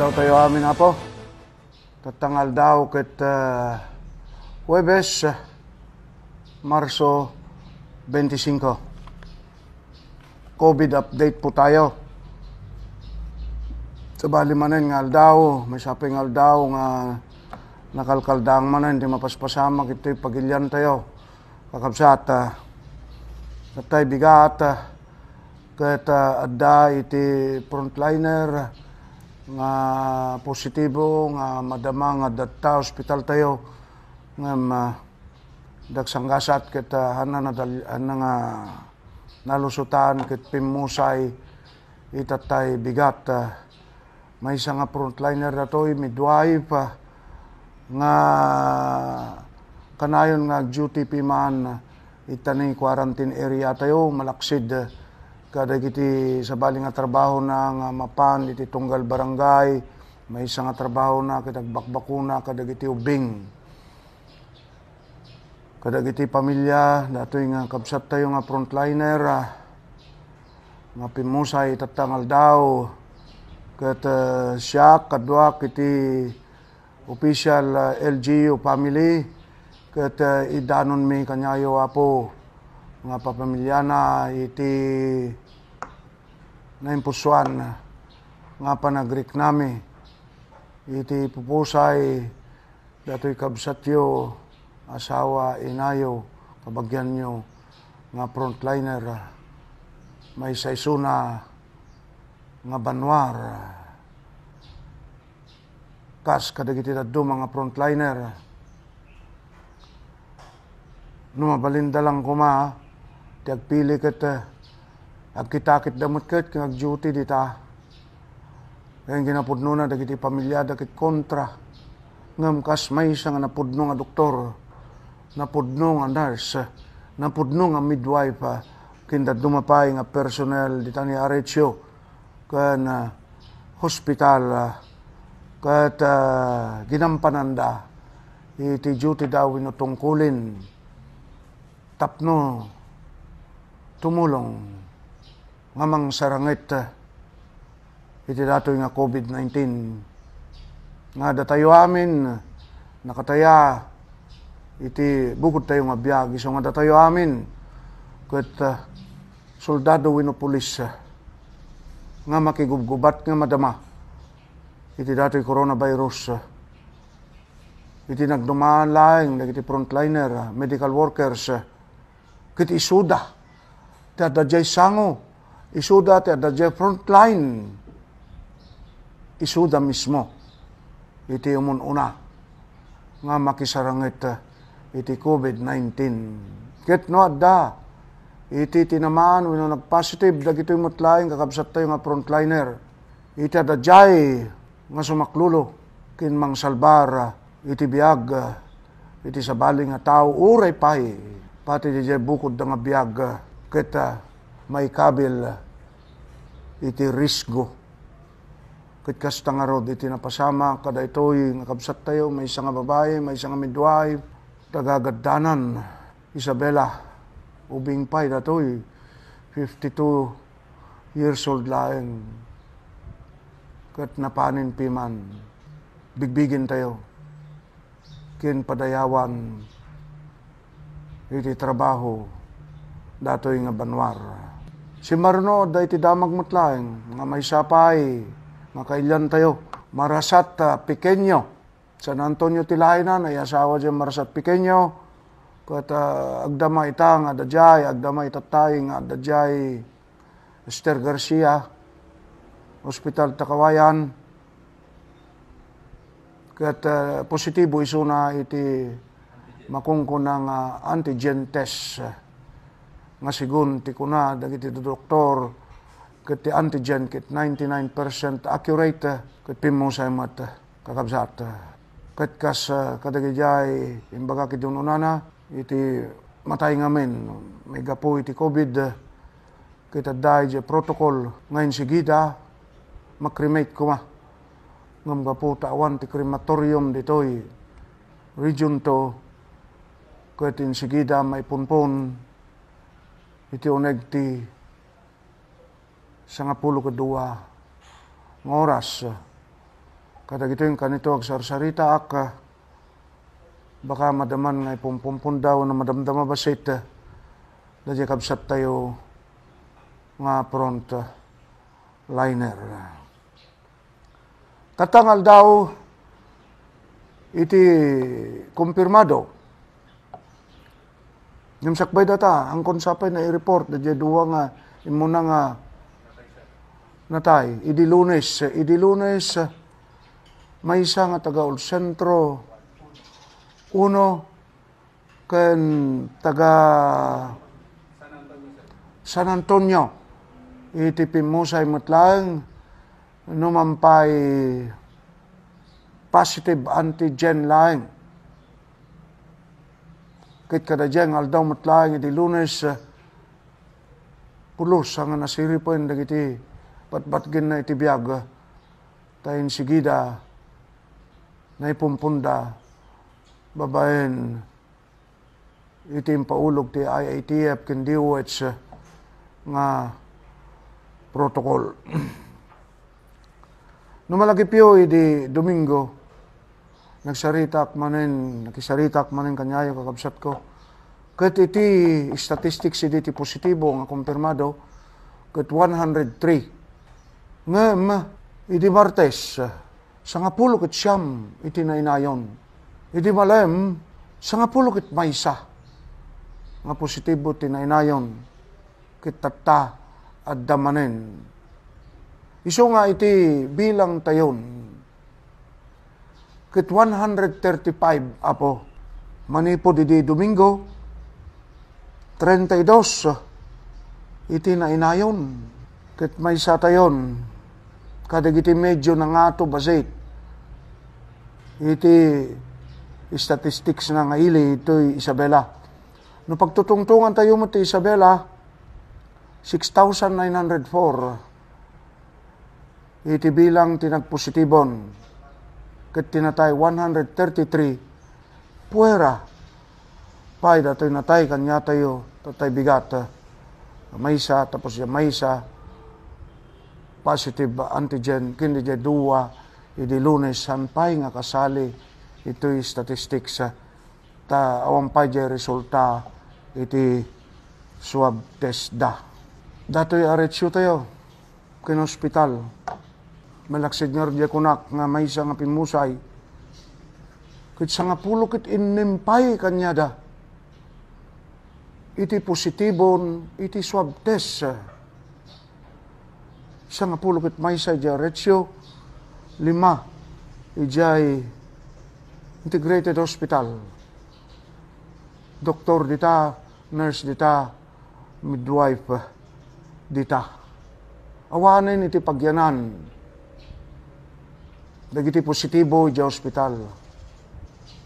daw tayo amin apo. Tatangal daw ket uh, Huwebes, eh, Marso 25. COVID update po tayo. Sa bali manen nga aldaw, may saping aldaw nga nakalkaldang manen, di mapaspasama kito'y pagilyan tayo. Kakabsat, uh, natay bigat, uh, ket uh, adda iti frontliner, uh, nga positibo nga madama nga datta hospital tayo nga ma dagsanggasat ket hanan ah, na hanan nga nalusutan ket pimusay itatay bigat uh, may isa nga frontliner datoy midwife uh, nga kanayon nga duty piman uh, itani quarantine area tayo malaksid uh, Kada iti sa bali nga trabaho na nga mapan iti tunggal barangay, may isa nga trabaho na kitagbakbakuna kada iti ubing. Kada iti pamilya, datoy nga kabsat tayo nga frontliner, ah. nga pimusay tatangal daw, kat uh, siya kadwa iti official uh, ah, LGU family, kat uh, idanon mi kanyayo apo mga papamilyana iti naimpusuan nga panagrik nami iti pupusay datoy kabsatyo asawa inayo kabagyan nyo nga frontliner may saysuna nga banwar kas kadagiti daddo mga frontliner numabalinda lang kuma Kat pili kat uh, agkitakit damot kat kag duty dita. Ngayon ginapudno na dagiti pamilya dagiti kontra. Ngam kas may isa napudno nga doktor, napudno nga nurse, napudno nga midwife, uh, kinda dumapay nga personnel dita ni Arecio kan uh, hospital uh, kat uh, ginampananda iti duty daw inutungkulin tapno tumulong ngamang sarangit eh. iti datoy nga COVID-19 nga datayo amin nakataya iti bukod tayo nga biyag iso nga datayo amin ket uh, eh, soldado wino pulis uh, nga makigubgubat nga madama iti datoy coronavirus uh, iti nagdumaan laing dagiti frontliner uh, medical workers uh, ket isuda te adajay sango, isuda te adajay frontline, isuda mismo. Iti una, nga makisarangit eh, iti COVID-19. Ket no da, iti tinamaan wino nagpositive dagitoy mutlaing kakabsat tayo nga frontliner iti adajay nga sumaklulo kin mang salbar eh, iti biag eh, iti sabaling nga tao uray pay pati di bukod nga biag Ket ah, may kabil ah, iti risgo. Ket kasta nga rod iti napasama kada itoy nakabsat tayo may isang babae, may isang midwife, tagagaddanan Isabela ubing pay datoy 52 years old laeng Kat napanin piman bigbigin tayo kin padayawan iti trabaho datoy nga banwar. Si Marno, da iti damag mutlaeng, nga may sapay, makailan tayo, marasat uh, ah, pikenyo. San Antonio Tilainan, na asawa dyan marasat pikenyo. Kat uh, ah, agdama ita nga dajay, agdama itatay nga dajay, Esther Garcia, Hospital Takawayan. Kat uh, ah, positibo iso na iti makungko ng uh, antigen test nga sigun ti kuna dagiti doktor ket ti antigen ket 99% accurate ket pimmo sa imat kakabsat ket kas uh, kadagijay imbaga ket unana iti matay nga men may gapo iti COVID ket adday je protocol ngayon sigida makremate kuma ngam gapo tawan ti crematorium ditoy region to ket insigida sigida may punpon iti uneg ti sangapulo kadua ng oras. Kada ito yung kanito agsarsarita ak baka madaman nga ipumpumpundaw daw na madamdama basit na di kabsat tayo nga front liner. Katangal daw iti kumpirmado yung sakbay data, ang konsapay na i-report, dadya duwa nga, imuna nga, natay, idi lunes, idi lunes, may isa nga taga ul sentro, uno, ken taga San Antonio, itipim mo sa imutlang, numampay positive antigen line Kit kada jeng aldaw matlaing iti lunes, eh, pulos ang nasiripan dagiti patbatgin na iti biyag, eh. tayin sigida, na ipumpunda, babaen, itim paulog ti IATF kendiwets eh, nga protocol. Numalagi piyo idi Domingo, nagsarita at manen, nakisarita at manen kanyayo kakabsat ko. Kat iti statistics iti positibo nga kumpirmado, kat 103. Nga ma, iti Martes, sa nga pulo kat siyam iti nainayon. Iti malem, sa nga pulo kat maysa. Nga positibo iti nainayon, kitata at damanen. Iso nga iti bilang tayon ket 135 apo manipod di Domingo 32 iti na inayon ket may satayon kadagiti medyo na nga to basit iti statistics na nga ili ito'y Isabela no pagtutungtungan tayo mo ti Isabela 6,904 iti bilang tinagpositibon tinatay 133 puwera pay datoy natay kanya tayo tatay bigat eh. maysa tapos ya maysa positive antigen kindi jay duwa idi lunes sanpay nga kasali ito'y statistics eh. ta awang pa jay resulta iti swab test da dato datoy aretsyo tayo kinospital hospital malaksid nga rodya kunak nga may nga pinmusay. Kit sa nga pulo kit inimpay kanya da. Iti positibon, iti swab test. Eh. Sa nga pulo kit may sa dya ratio, lima, ijay integrated hospital. Doktor dita, nurse dita, midwife eh, dita. Awanin iti pagyanan dagiti positibo di hospital.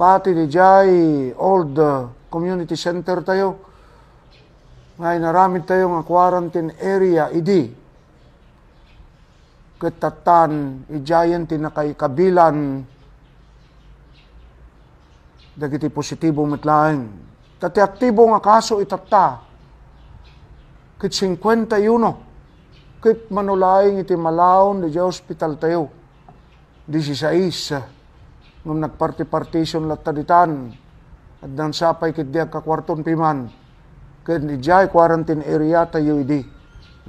Pati di jay old uh, community center tayo, ngay naramit tayo nga quarantine area idi. Katatan, ijayan tinakay kabilan, dagiti positibo matlaing. Tati aktibo nga kaso itata, kit 51, kit manulaing iti malaon di hospital tayo 16, eh. ngam nagparti-partition lataditan, at nang sapay kit diya kakwarton piman, kit ni quarantine area tayo idi, e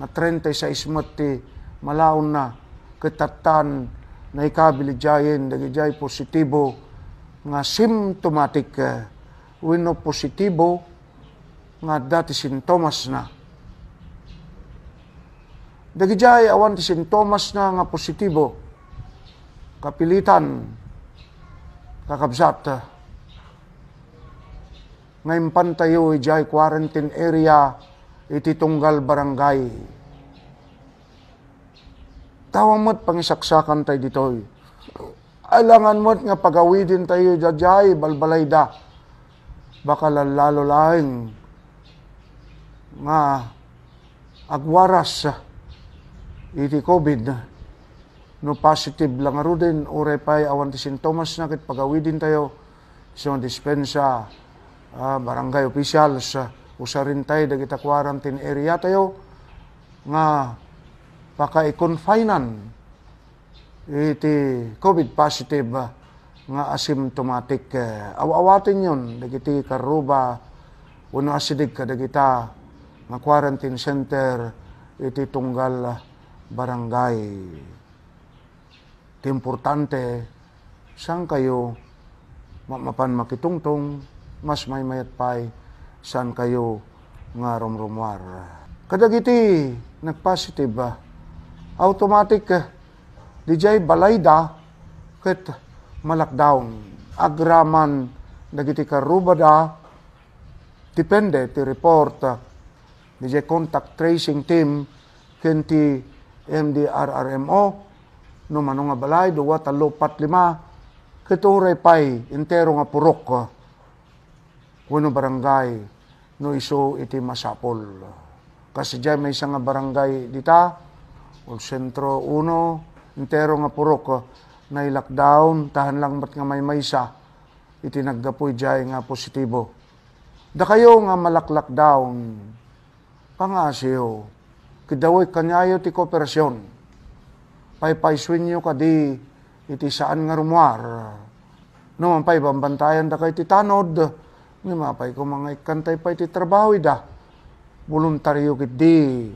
na 36 mati malaon na, kitatan na ikabili jayin, dagijay positibo, nga symptomatic, wino eh. positibo, nga dati sintomas na. Dagijay awan ti sintomas na nga positibo, kapilitan, kakabsat. Ngayon pantayo, ijay quarantine area, iti tunggal barangay. Tawamat pangisaksakan tayo ditoy. Alangan mo't nga pagawidin tayo, jajay, balbalay da. Baka lalo laing nga agwaras iti COVID no positive lang aruden uray pay awan ti sintomas na kit din tayo so dispensa uh, barangay officials uh, usarin tayo dagita quarantine area tayo nga pakai-confinan iti COVID positive ah, nga asymptomatic uh, awawatin yon dagiti karuba uno asidig ka dagita nga quarantine center iti tunggal ah, barangay importante, saan kayo mapan makitungtong, mas may mayat pay, saan kayo nga romromwar. Kadagiti, nagpositive ba? Ah. Automatic, ah. di jay balayda, ket malakdown. Agraman, dagiti karubada, depende ti report, dijay contact tracing team, kenti MDRRMO, no manong nga do duwa, talo, pat, lima, kituray pay, entero nga purok, ah. kuno barangay, no iso iti masapol. Kasi dyan may isang nga barangay dita, ul sentro uno, entero nga purok, ah. na lockdown tahan lang ba't nga may maysa, iti naggapoy dyan nga positibo. Da kayo nga malak-lockdown, pangasiyo, kidaway kanyayo ti kooperasyon paypaysuinyo kadi iti saan nga rumwar. No, pa'y bambantayan da kay ti tanod, ni mapay ko mga ikantay pa iti trabaho da. Voluntaryo kiti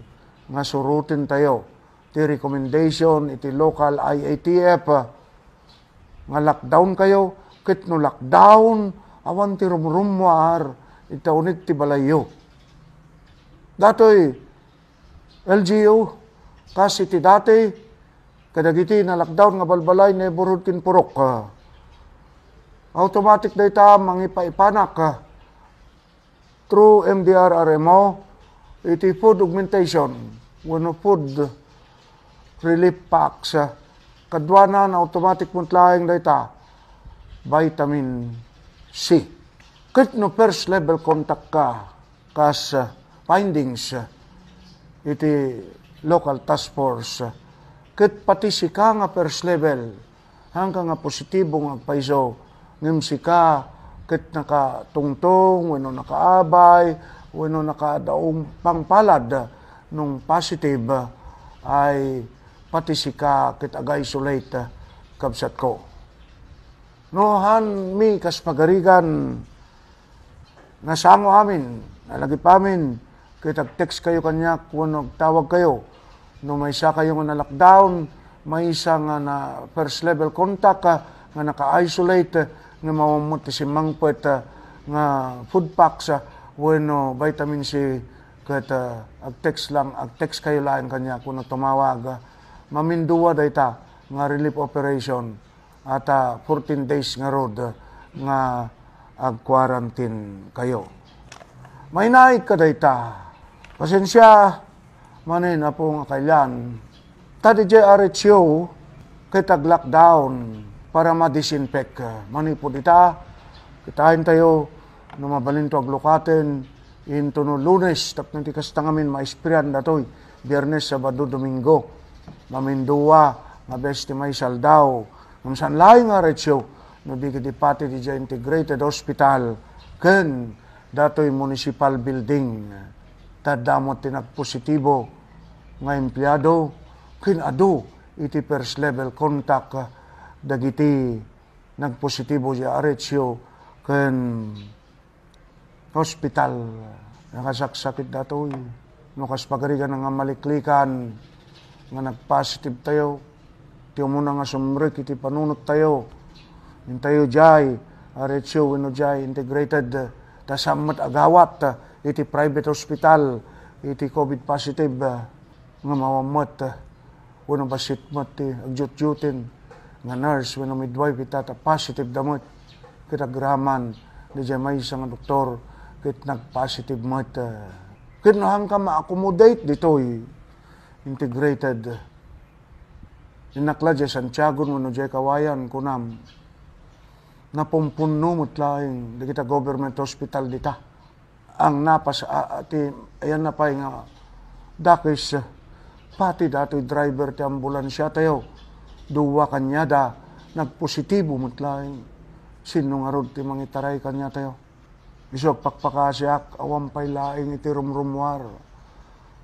nga surutin tayo ti recommendation iti local IATF nga lockdown kayo ket no lockdown awan ti rumrumwar itaunit ti balayo datoy LGU kasi ti dati kadagiti na lockdown nga balbalay neighborhood kin purok ka. Automatic data mangi paipanak ka. Through MDRRMO, iti food augmentation, wano food relief packs, kadwanan automatic muntlaing data, vitamin C. Kahit no first level contact ka, kas findings, uh, iti local task force, Ket pati si ka nga first level, hangka nga positibo nga paiso, ngem si ka, ket nakatungtong, wano nakaabay, wano nakadaong pangpalad, nung positive ay pati si ka ket agay sulit kabsat ko. No han mi kas pagarigan nasamo amin, nalagi amin, kitag text kayo kanya kung tawag kayo, no may isa kayo nga na lockdown, may isa nga na first level contact uh, nga naka-isolate uh, nga mawamot si mangpet uh, ah, nga food packs uh, bueno oh, vitamin C kat uh, ag-text lang ag-text kayo lang kanya kung nagtumawag ano uh, mamindua dayta nga relief operation at uh, 14 days nga road uh, nga ag-quarantine kayo may naik ka dayta pasensya manay na pong kailan. Tadi JRHU kitag lockdown para ma-disinfect. Manay po dita, kitahin tayo na mabalintog lukatin into no lunes, tapos nanti kastangamin maispriyan datoy, biyernes, sabado, domingo, mamindua, mabesti may saldaw, ng sanlay nga retsyo, no di kitipati di integrated hospital, ken datoy municipal building tadamo tinagpositibo nga empleyado kinado iti first level contact ah, dagiti nagpositibo si Aretsyo ken hospital nakasaksakit datoy eh. no kas pagarigan nga maliklikan nga nagpositive tayo ti muna nga sumrek iti panunot tayo intayo jay Aretsyo wino jay integrated tasammat agawat iti private hospital, iti COVID positive, eh, nga mawamat, uh, eh. unang basitmat, ti eh, agjut nga nurse, nga midwife, itata positive damot, kitagraman, di dyan may isang doktor, kit nag-positive mat. Uh, kit nahang ka ma-accommodate ditoy, integrated. Inakla dyan Santiago, no dyan kawayan, kunam, napumpuno mo tlaing, di kita government hospital dita ang napas ati ayan na pay nga ah, dakis ah, pati dati driver ti ambulansya tayo duwa kanya da nagpositibo mutlaing sinungarod ti mangitaray kanya tayo isok pakpakasyak awam pay laing iti rumrumwar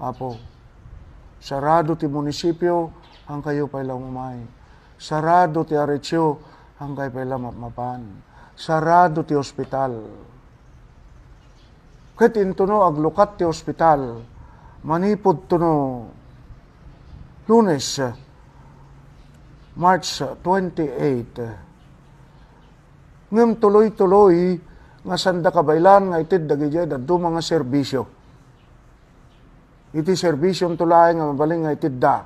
apo sarado ti munisipyo ang kayo pay umay sarado ti aretsyo ang kayo pay mapapan. sarado ti ospital Ket intuno aglukat ti ospital. Manipod tuno Lunes, March 28. Ngem tuloy-tuloy nga sanda kabaylan nga itid dagiti dadto mga serbisyo. Iti serbisyon tulay nga mabaling nga itid da.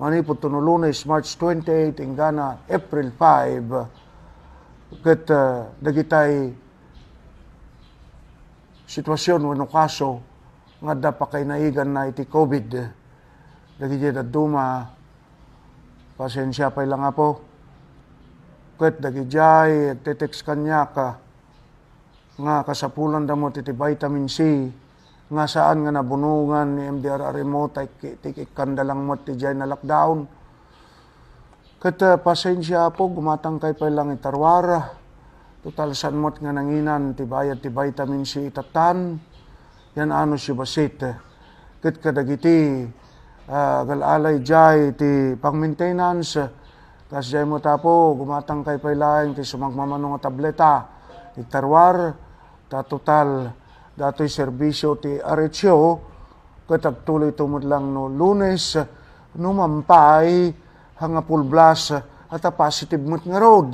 Manipod tuno Lunes, March 28, ingana April 5. Ket uh, dagitay sitwasyon wano kaso nga da kay naigan na iti COVID. Lagi dyan at duma, pasensya pa lang po. Kat dagi jay, agtetext kanya ka, nga kasapulan damo iti vitamin C, nga saan nga nabunungan ni MDR MDRR mo, tikik lang mo iti jay na lockdown. Kat pasensya po, gumatang kay pa lang itarwara Total sanmot nga nanginan ti bayad ti vitamin C itatan yan ano si basit. Eh. Ket kadagiti uh, galalay jay ti pang-maintenance kas jay mo tapo gumatang kay pailain ti sumagmamano nga tableta itarwar ta total datoy serbisyo ti RHO ket agtuloy tumudlang no lunes no numampay hanga pulblas at a positive mood nga road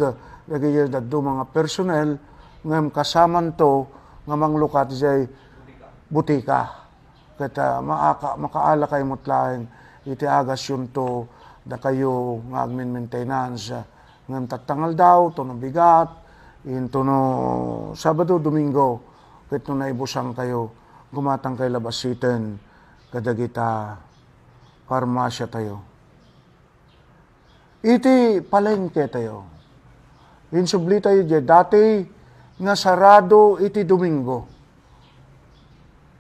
dagiti dadto mga personnel ngem kasaman to nga manglukat jay butika kata maaka makaala kay mutlaeng iti agas yun to da kayo nga agmin maintenance ngem tatangal daw to no bigat into no Sabado Domingo kito na ibusang kayo gumatang kay labasitan kadagita parmasya tayo iti palengke tayo Insubli tayo dyan. Dati nga sarado iti Domingo.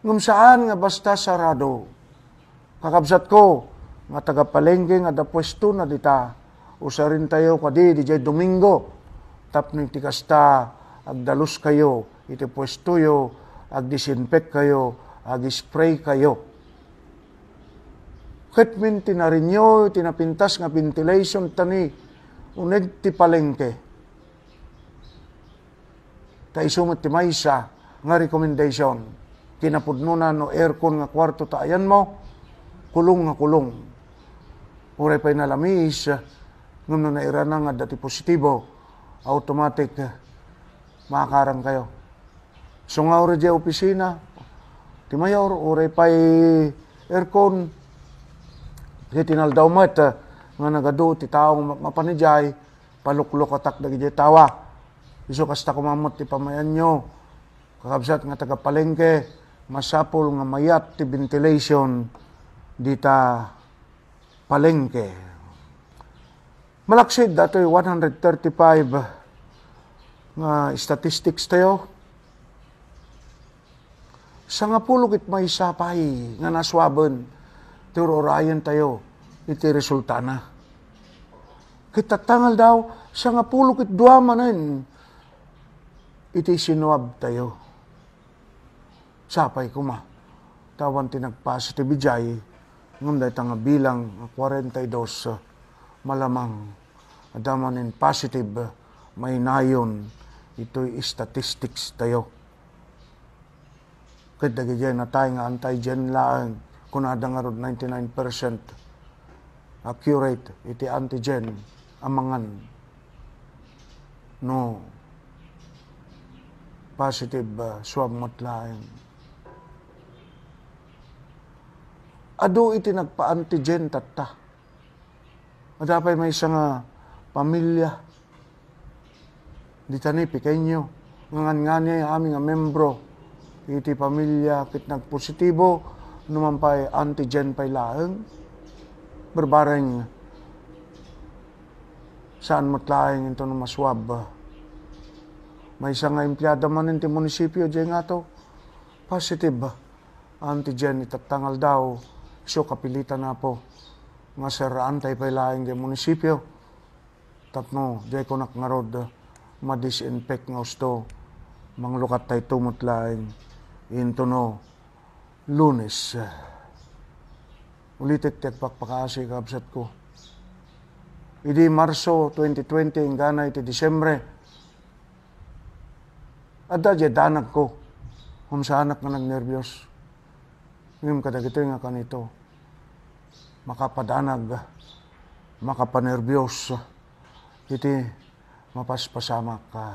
Ngum saan nga basta sarado. Kakabsat ko, nga tagapalengke nga dapwesto na dita. Usa rin tayo kadi di dyan Domingo. Tapning tikasta, agdalus kayo, iti pwesto yo, agdisinpek kayo, agispray kayo. Kitmin tinarinyo, tinapintas nga ventilation tani, uneg ti palengke kay sumot ti maysa nga recommendation. Kinapudnunan no aircon nga kwarto ta ayan mo, kulong nga kulong. Uray pa'y nalamis, ngam na naira na nga dati positibo, automatic makakarang kayo. So nga uri di opisina, ti mayor, uray pa'y aircon, retinal daw mat, nga nagadu ti taong mapanijay, paluklok atak dagiti tawa iso kasta kumamot ti pamayanyo kakabsat nga tagapalengke masapol nga mayat ti ventilation dita palengke malaksid datoy 135 nga statistics tayo sa nga pulog it may sapay nga naswaben ti orayan tayo iti resulta na kitatangal daw sa nga pulog it duwa manin iti sinuab tayo. Sapay kuma. Tawan tinagpas iti bijay. Ngunday tanga bilang 42 eh, malamang adaman in positive may nayon ito'y statistics tayo. Kada gajay na tayo nga anti-gen laan kunada nga 99% accurate iti antigen amangan no positive uh, swab matlain. Ado iti nagpa-antigen tatta. Madapay may isang pamilya. Di tani, pikenyo. Ngan nga niya aming membro. Iti pamilya, kit nagpositibo, naman pa'y antigen pa'y laeng. Berbareng saan matlaing ito ng maswab. Uh, may isang nga empleyado man ng munisipyo diyan nga to. Positive ba? Antigen itatangal daw. So kapilitan na po. Nga sir, antay pa ilahin ng munisipyo. Tapno, dyan ko nakangarod. Ah, madisinfect nga usto. Manglukat tay tumutlaing. Into no. Lunes. Ulitit kat pakpakasi kabsat ko. Idi Marso 2020 hanggang iti Disyembre at dadya, danag ko. Humsanak na nagnervyos. Ngayon kadagito yung akan ito. Makapadanag, makapanervyos. Iti mapaspasamak ka.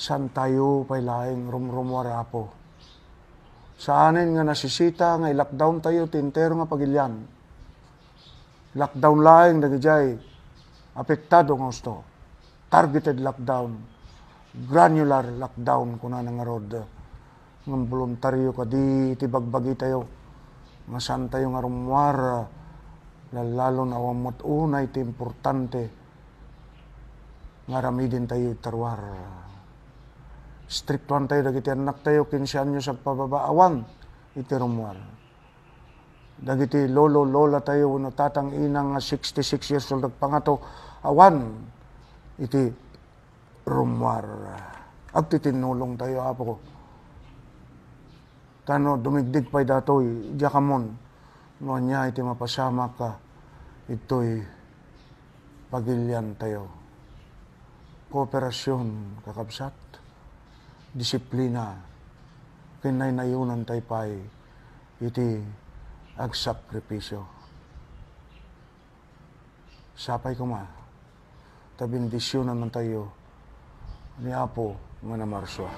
San tayo pailaing rumrumwara po. Sa anin nga nasisita, nga lockdown tayo, tintero nga pagilyan. Lockdown laing, nagijay, apektado nga gusto. Targeted lockdown granular lockdown kuna na nga road nga voluntaryo ka di tibagbagi tayo nga saan tayo nga rumwar lalo na wamot unay ti importante nga din tayo tarwar strictuan tayo dagiti anak tayo kinsanyo sa pababaawang iti rumwar dagiti lolo lola tayo no tatang inang 66 years old pangato awan iti rumwar. At titinulong tayo apo ko. Tano, dumigdig pa'y datoy, diakamon. No niya iti mapasama ka, ito'y pagilian tayo. Kooperasyon, kakabsat, disiplina, kinainayunan tayo pa'y iti agsakripisyo. Sapay ko ma, tabindisyonan man tayo, ni Apo Manamarsywa.